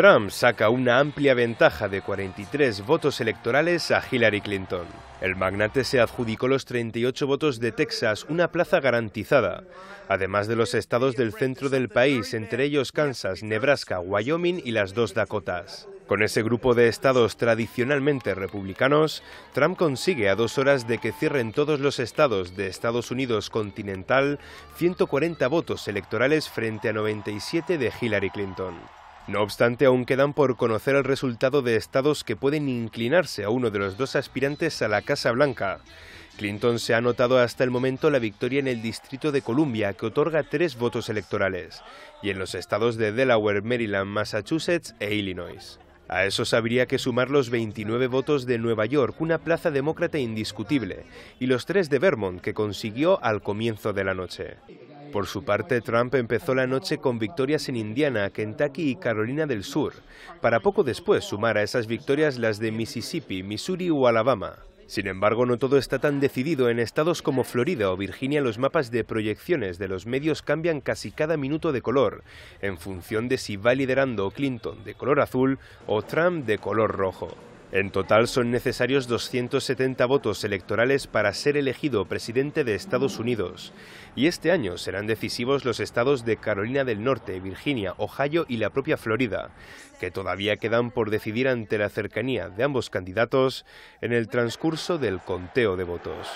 Trump saca una amplia ventaja de 43 votos electorales a Hillary Clinton. El magnate se adjudicó los 38 votos de Texas, una plaza garantizada, además de los estados del centro del país, entre ellos Kansas, Nebraska, Wyoming y las dos Dakotas. Con ese grupo de estados tradicionalmente republicanos, Trump consigue a dos horas de que cierren todos los estados de Estados Unidos continental 140 votos electorales frente a 97 de Hillary Clinton. No obstante, aún quedan por conocer el resultado de estados que pueden inclinarse a uno de los dos aspirantes a la Casa Blanca. Clinton se ha notado hasta el momento la victoria en el Distrito de Columbia, que otorga tres votos electorales, y en los estados de Delaware, Maryland, Massachusetts e Illinois. A eso habría que sumar los 29 votos de Nueva York, una plaza demócrata indiscutible, y los tres de Vermont, que consiguió al comienzo de la noche. Por su parte, Trump empezó la noche con victorias en Indiana, Kentucky y Carolina del Sur, para poco después sumar a esas victorias las de Mississippi, Missouri o Alabama. Sin embargo, no todo está tan decidido. En estados como Florida o Virginia los mapas de proyecciones de los medios cambian casi cada minuto de color, en función de si va liderando Clinton de color azul o Trump de color rojo. En total son necesarios 270 votos electorales para ser elegido presidente de Estados Unidos. Y este año serán decisivos los estados de Carolina del Norte, Virginia, Ohio y la propia Florida, que todavía quedan por decidir ante la cercanía de ambos candidatos en el transcurso del conteo de votos.